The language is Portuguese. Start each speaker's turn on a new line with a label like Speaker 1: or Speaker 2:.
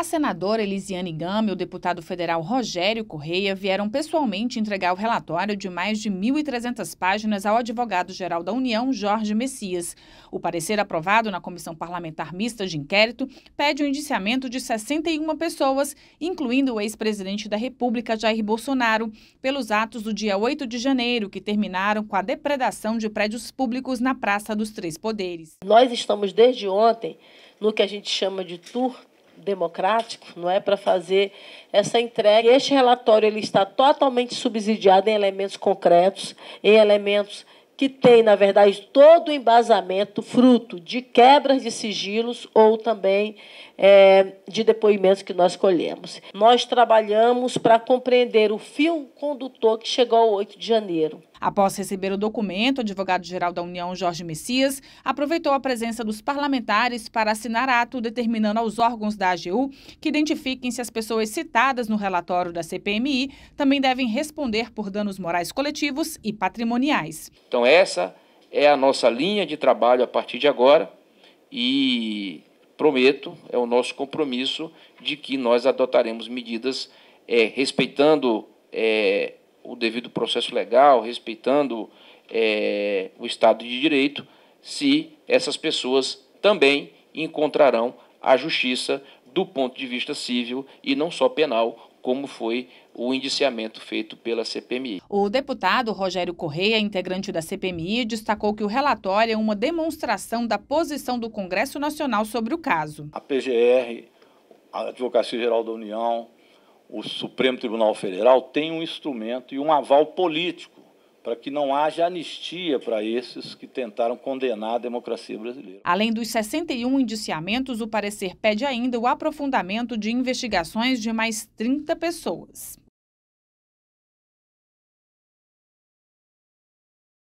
Speaker 1: A senadora Elisiane Gama e o deputado federal Rogério Correia vieram pessoalmente entregar o relatório de mais de 1.300 páginas ao advogado-geral da União, Jorge Messias. O parecer aprovado na Comissão Parlamentar Mista de Inquérito pede o indiciamento de 61 pessoas, incluindo o ex-presidente da República, Jair Bolsonaro, pelos atos do dia 8 de janeiro, que terminaram com a depredação de prédios públicos na Praça dos
Speaker 2: Três Poderes. Nós estamos desde ontem no que a gente chama de tour democrático, não é para fazer essa entrega. Este relatório ele está totalmente subsidiado em elementos concretos, em elementos que têm, na verdade, todo o embasamento fruto de quebras de sigilos ou também é, de depoimentos que nós colhemos. Nós trabalhamos para compreender o fio condutor
Speaker 1: que chegou ao 8 de janeiro. Após receber o documento, o advogado-geral da União, Jorge Messias, aproveitou a presença dos parlamentares para assinar ato determinando aos órgãos da AGU que identifiquem se as pessoas citadas no relatório da CPMI também devem responder por danos morais coletivos e patrimoniais.
Speaker 3: Então, essa é a nossa linha de trabalho a partir de agora e prometo, é o nosso compromisso de que nós adotaremos medidas é, respeitando. É, o devido processo legal, respeitando é, o Estado de Direito, se essas pessoas também encontrarão a justiça do ponto de vista civil e não só penal, como foi o indiciamento feito pela CPMI.
Speaker 1: O deputado Rogério Correia, integrante da CPMI, destacou que o relatório é uma demonstração da posição do Congresso Nacional sobre o caso.
Speaker 4: A PGR, a Advocacia Geral da União, o Supremo Tribunal Federal tem um instrumento e um aval político para que não haja anistia para esses que tentaram condenar a democracia brasileira.
Speaker 1: Além dos 61 indiciamentos, o parecer pede ainda o aprofundamento de investigações de mais 30 pessoas.